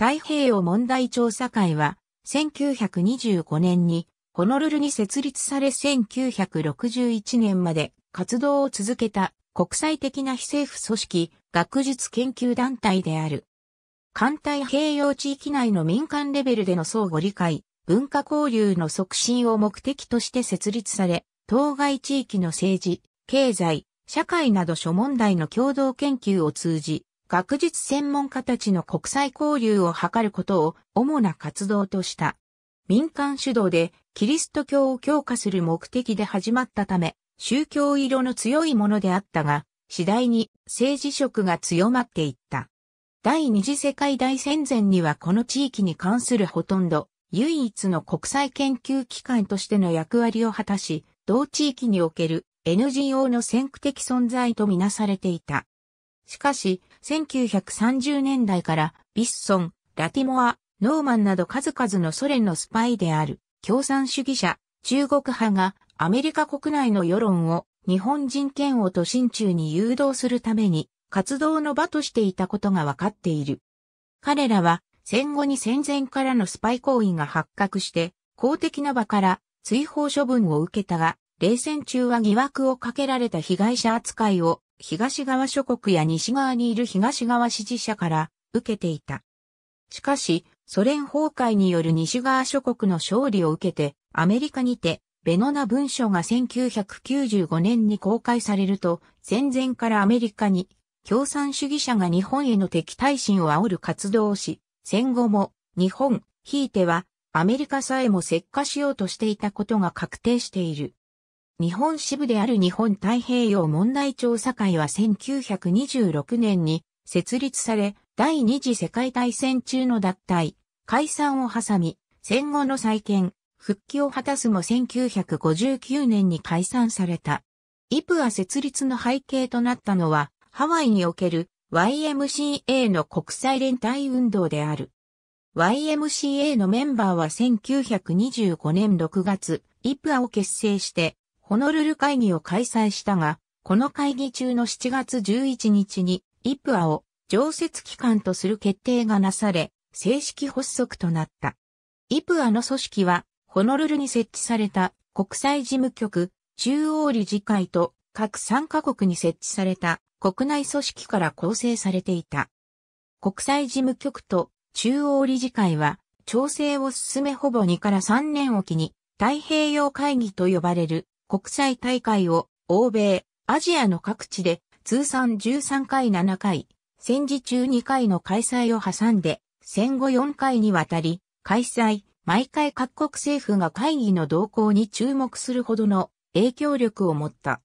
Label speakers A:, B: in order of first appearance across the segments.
A: 太平洋問題調査会は、1925年に、ホノルルに設立され1961年まで活動を続けた国際的な非政府組織、学術研究団体である。艦太平洋地域内の民間レベルでの相互理解、文化交流の促進を目的として設立され、当該地域の政治、経済、社会など諸問題の共同研究を通じ、学術専門家たちの国際交流を図ることを主な活動とした。民間主導でキリスト教を強化する目的で始まったため、宗教色の強いものであったが、次第に政治色が強まっていった。第二次世界大戦前にはこの地域に関するほとんど、唯一の国際研究機関としての役割を果たし、同地域における NGO の先駆的存在とみなされていた。しかし、1930年代からビッソン、ラティモア、ノーマンなど数々のソ連のスパイである共産主義者、中国派がアメリカ国内の世論を日本人嫌悪と心中に誘導するために活動の場としていたことが分かっている。彼らは戦後に戦前からのスパイ行為が発覚して公的な場から追放処分を受けたが、冷戦中は疑惑をかけられた被害者扱いを東側諸国や西側にいる東側支持者から受けていた。しかし、ソ連崩壊による西側諸国の勝利を受けて、アメリカにて、ベノナ文書が1995年に公開されると、戦前からアメリカに、共産主義者が日本への敵対心を煽る活動をし、戦後も、日本、ひいては、アメリカさえも石化しようとしていたことが確定している。日本支部である日本太平洋問題調査会は1926年に設立され、第二次世界大戦中の脱退、解散を挟み、戦後の再建、復帰を果たすも1959年に解散された。イプア設立の背景となったのは、ハワイにおける YMCA の国際連帯運動である。YMCA のメンバーは1925年6月、イプアを結成して、ホノルル会議を開催したが、この会議中の7月11日に、イプアを常設機関とする決定がなされ、正式発足となった。イプアの組織は、ホノルルに設置された国際事務局、中央理事会と各3カ国に設置された国内組織から構成されていた。国際事務局と中央理事会は調整を進めほぼ2から3年おきに太平洋会議と呼ばれる国際大会を欧米、アジアの各地で通算13回7回、戦時中2回の開催を挟んで、戦後4回にわたり、開催、毎回各国政府が会議の動向に注目するほどの影響力を持った。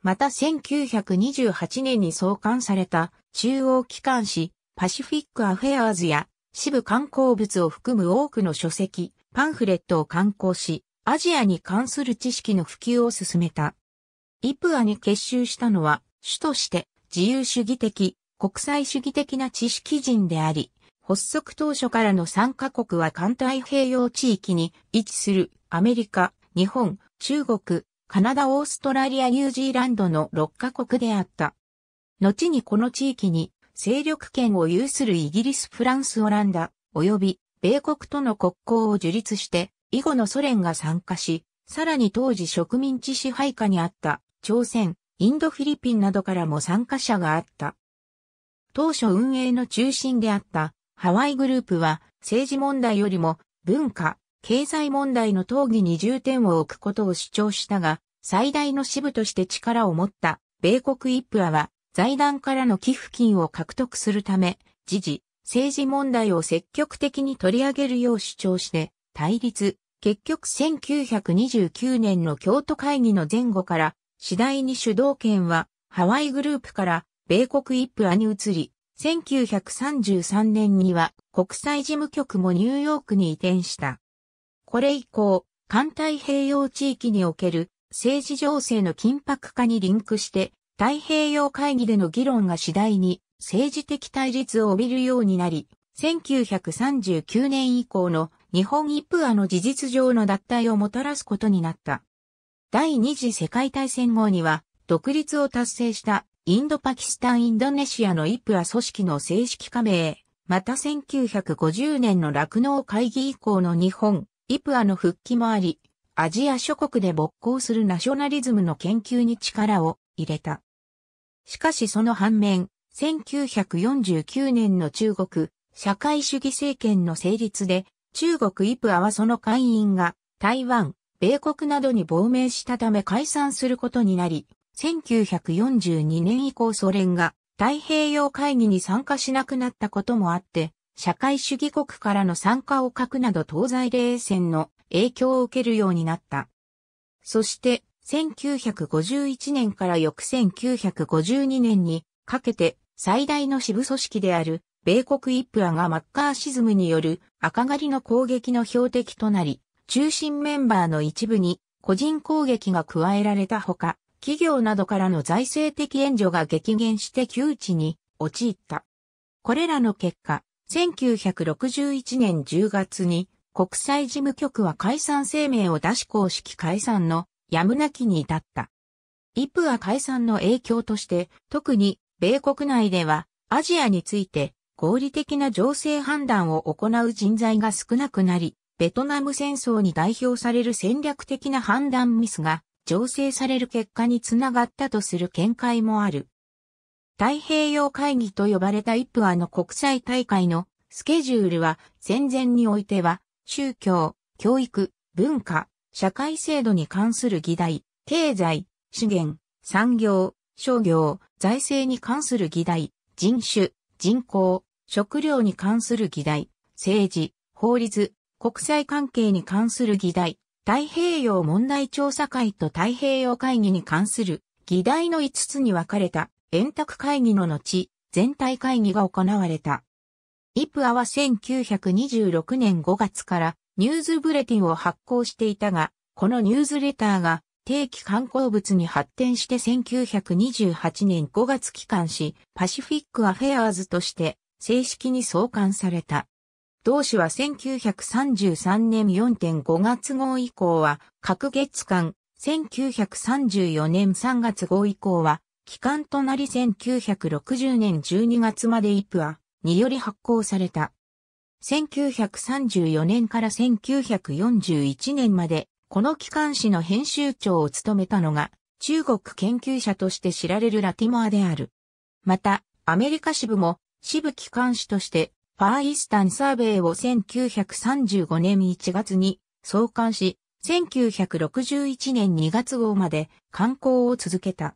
A: また1928年に創刊された中央機関紙パシフィックアフェアーズや支部観光物を含む多くの書籍、パンフレットを刊行し、アジアに関する知識の普及を進めた。イプアに結集したのは、主として自由主義的、国際主義的な知識人であり、発足当初からの参加国は環太平洋地域に位置するアメリカ、日本、中国、カナダ、オーストラリア、ニュージーランドの6カ国であった。後にこの地域に勢力圏を有するイギリス、フランス、オランダ、及び米国との国交を樹立して以後のソ連が参加し、さらに当時植民地支配下にあった朝鮮、インドフィリピンなどからも参加者があった。当初運営の中心であったハワイグループは政治問題よりも文化、経済問題の討議に重点を置くことを主張したが、最大の支部として力を持った米国イップアは財団からの寄付金を獲得するため、時事、政治問題を積極的に取り上げるよう主張して、対立、結局1929年の京都会議の前後から次第に主導権はハワイグループから米国一派に移り、1933年には国際事務局もニューヨークに移転した。これ以降、環太平洋地域における政治情勢の緊迫化にリンクして太平洋会議での議論が次第に政治的対立を帯びるようになり、1939年以降の日本一プアの事実上の脱退をもたらすことになった。第二次世界大戦後には、独立を達成したインドパキスタンインドネシアのイプア組織の正式加盟、また1950年の落農会議以降の日本、イプアの復帰もあり、アジア諸国で勃興するナショナリズムの研究に力を入れた。しかしその反面、1949年の中国社会主義政権の成立で中国イプアはその会員が台湾、米国などに亡命したため解散することになり、1942年以降ソ連が太平洋会議に参加しなくなったこともあって、社会主義国からの参加を欠くなど東西冷戦の影響を受けるようになった。そして、1951年から翌1952年にかけて最大の支部組織である米国イップアがマッカーシズムによる赤狩りの攻撃の標的となり、中心メンバーの一部に個人攻撃が加えられたほか、企業などからの財政的援助が激減して窮地に陥った。これらの結果、1961年10月に国際事務局は解散声明を出し公式解散のやむなきに至った。イプア解散の影響として、特に米国内ではアジアについて合理的な情勢判断を行う人材が少なくなり、ベトナム戦争に代表される戦略的な判断ミスが、醸成される結果につながったとする見解もある。太平洋会議と呼ばれたイプアの国際大会のスケジュールは戦前においては宗教、教育、文化、社会制度に関する議題、経済、資源、産業、商業、財政に関する議題、人種、人口、食料に関する議題、政治、法律、国際関係に関する議題、太平洋問題調査会と太平洋会議に関する議題の5つに分かれた円卓会議の後、全体会議が行われた。イプアは1926年5月からニューズブレティンを発行していたが、このニューズレターが定期刊行物に発展して1928年5月期間し、パシフィックアフェアーズとして正式に創刊された。同誌は1933年4.5月号以降は、各月間、1934年3月号以降は、期間となり1960年12月までイプアにより発行された。1934年から1941年まで、この機関誌の編集長を務めたのが、中国研究者として知られるラティモアである。また、アメリカ支部も支部機関士として、ファーイスタンサーベイを1935年1月に創刊し、1961年2月号まで刊行を続けた。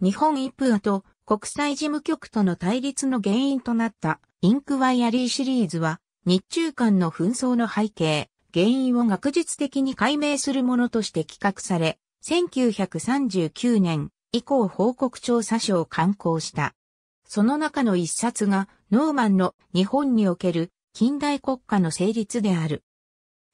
A: 日本一プアと国際事務局との対立の原因となったインクワイアリーシリーズは日中間の紛争の背景、原因を学術的に解明するものとして企画され、1939年以降報告調査書を刊行した。その中の一冊がノーマンの日本における近代国家の成立である。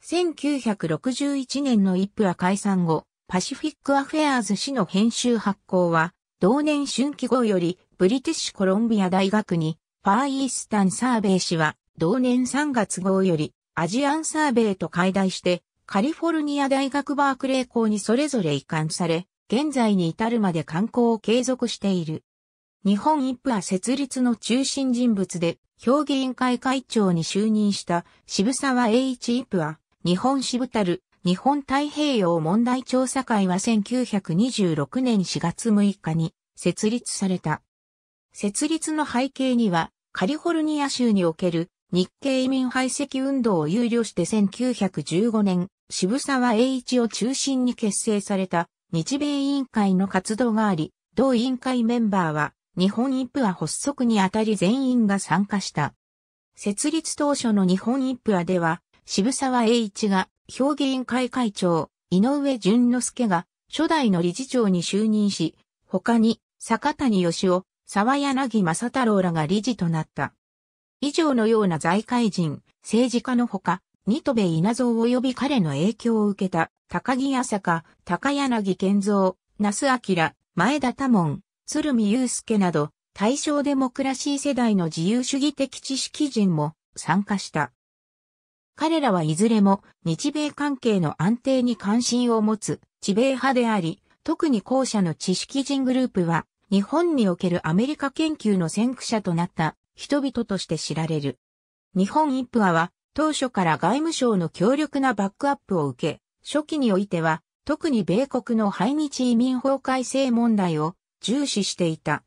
A: 1961年の一夫は解散後、パシフィックアフェアーズ氏の編集発行は、同年春季号よりブリティッシュコロンビア大学に、ファーイースタンサーベイ氏は、同年3月号よりアジアンサーベイと解題して、カリフォルニア大学バークレー校にそれぞれ移管され、現在に至るまで観光を継続している。日本一プは設立の中心人物で、評議員会会長に就任した渋沢栄一一プは、日本支部たる日本太平洋問題調査会は1926年4月6日に設立された。設立の背景には、カリフォルニア州における日系移民排斥運動を憂慮して1915年、渋沢栄一を中心に結成された日米委員会の活動があり、同委員会メンバーは日本一府は発足にあたり全員が参加した。設立当初の日本一府はでは、渋沢栄一が評議員会会長、井上淳之介が初代の理事長に就任し、他に坂谷義夫、沢柳正太郎らが理事となった。以上のような財界人、政治家のほか、ニトベ稲造及び彼の影響を受けた、高木浅香、高柳健造、那須明、前田多門、鶴見祐介など、対象デモクラシー世代の自由主義的知識人も参加した。彼らはいずれも日米関係の安定に関心を持つ地米派であり、特に後者の知識人グループは日本におけるアメリカ研究の先駆者となった人々として知られる。日本一プアは当初から外務省の強力なバックアップを受け、初期においては特に米国の排日移民法改正問題を重視していた。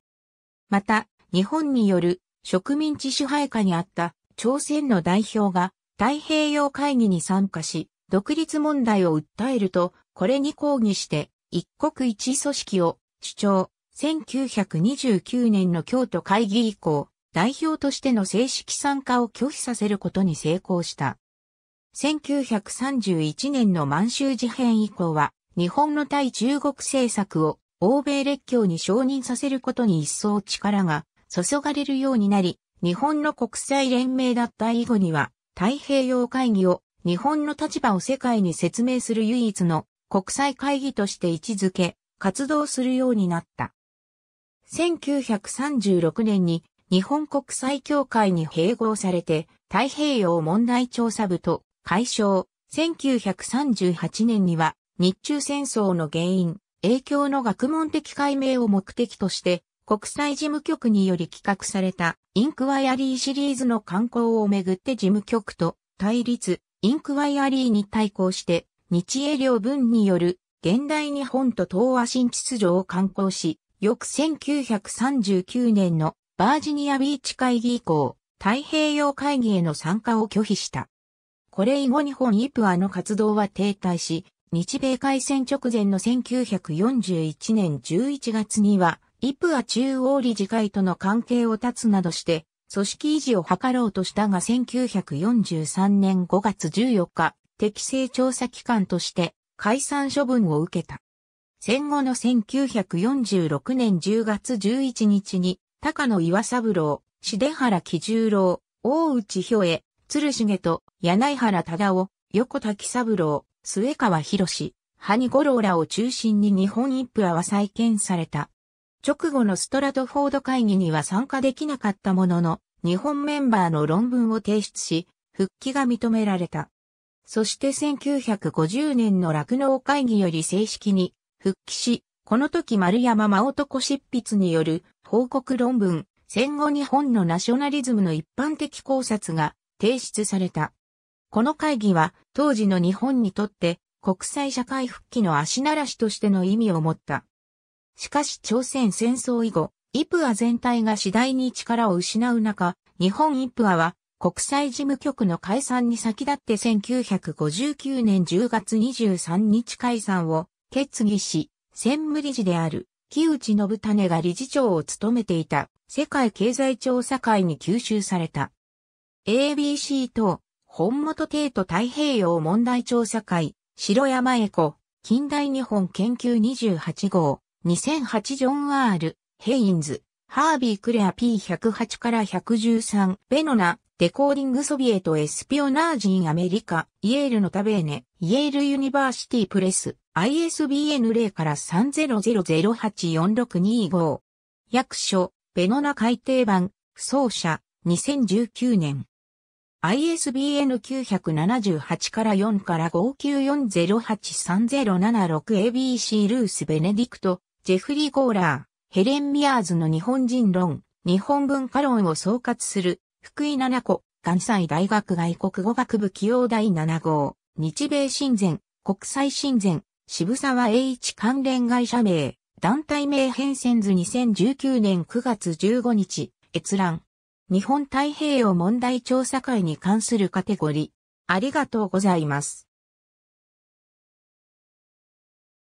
A: また、日本による植民地支配下にあった朝鮮の代表が太平洋会議に参加し、独立問題を訴えると、これに抗議して、一国一組織を主張、1929年の京都会議以降、代表としての正式参加を拒否させることに成功した。1931年の満州事変以降は、日本の対中国政策を欧米列強に承認させることに一層力が注がれるようになり、日本の国際連盟脱退以後には、太平洋会議を日本の立場を世界に説明する唯一の国際会議として位置づけ、活動するようになった。1936年に日本国際協会に併合されて太平洋問題調査部と解消。1938年には日中戦争の原因、影響の学問的解明を目的として、国際事務局により企画されたインクワイアリーシリーズの刊行をめぐって事務局と対立、インクワイアリーに対抗して、日英両文による現代日本と東亜新秩序を刊行し、翌1939年のバージニアビーチ会議以降、太平洋会議への参加を拒否した。これ以後日本イプアの活動は停滞し、日米開戦直前の1941年11月には、イプア中央理事会との関係を断つなどして、組織維持を図ろうとしたが1943年5月14日、適正調査機関として解散処分を受けた。戦後の1946年10月11日に、高野岩三郎、重原喜十郎、大内ょえ、鶴重と柳原忠夫、横滝三郎、末川博士、ゴローラを中心に日本一夫は再建された。直後のストラトフォード会議には参加できなかったものの、日本メンバーの論文を提出し、復帰が認められた。そして1950年の落農会議より正式に復帰し、この時丸山真男執筆による報告論文、戦後日本のナショナリズムの一般的考察が提出された。この会議は当時の日本にとって国際社会復帰の足ならしとしての意味を持った。しかし朝鮮戦争以後、イプア全体が次第に力を失う中、日本イプアは国際事務局の解散に先立って1959年10月23日解散を決議し、専務理事である木内信種が理事長を務めていた世界経済調査会に吸収された。ABC 等本元帝都太平洋問題調査会、白山エコ、近代日本研究28号、2008ジョン・アール、ヘインズ、ハービー・クレア P108 から113、ベノナ、デコーディングソビエト・エスピオナージン・アメリカ、イエールのタベーネ、イエール・ユニバーシティ・プレス、ISBN 0から3000846225。役所、ベノナ改訂版、不走者、2019年。ISBN 978から4から 594083076ABC ルース・ベネディクト、ジェフリー・ゴーラー、ヘレン・ミアーズの日本人論、日本文化論を総括する、福井七子、関西大学外国語学部起用第7号、日米親善、国際親善、渋沢栄一関連会社名、団体名変遷図2019年9月15日、閲覧。日本太平洋問題調査会に関するカテゴリー。ありがとうございます。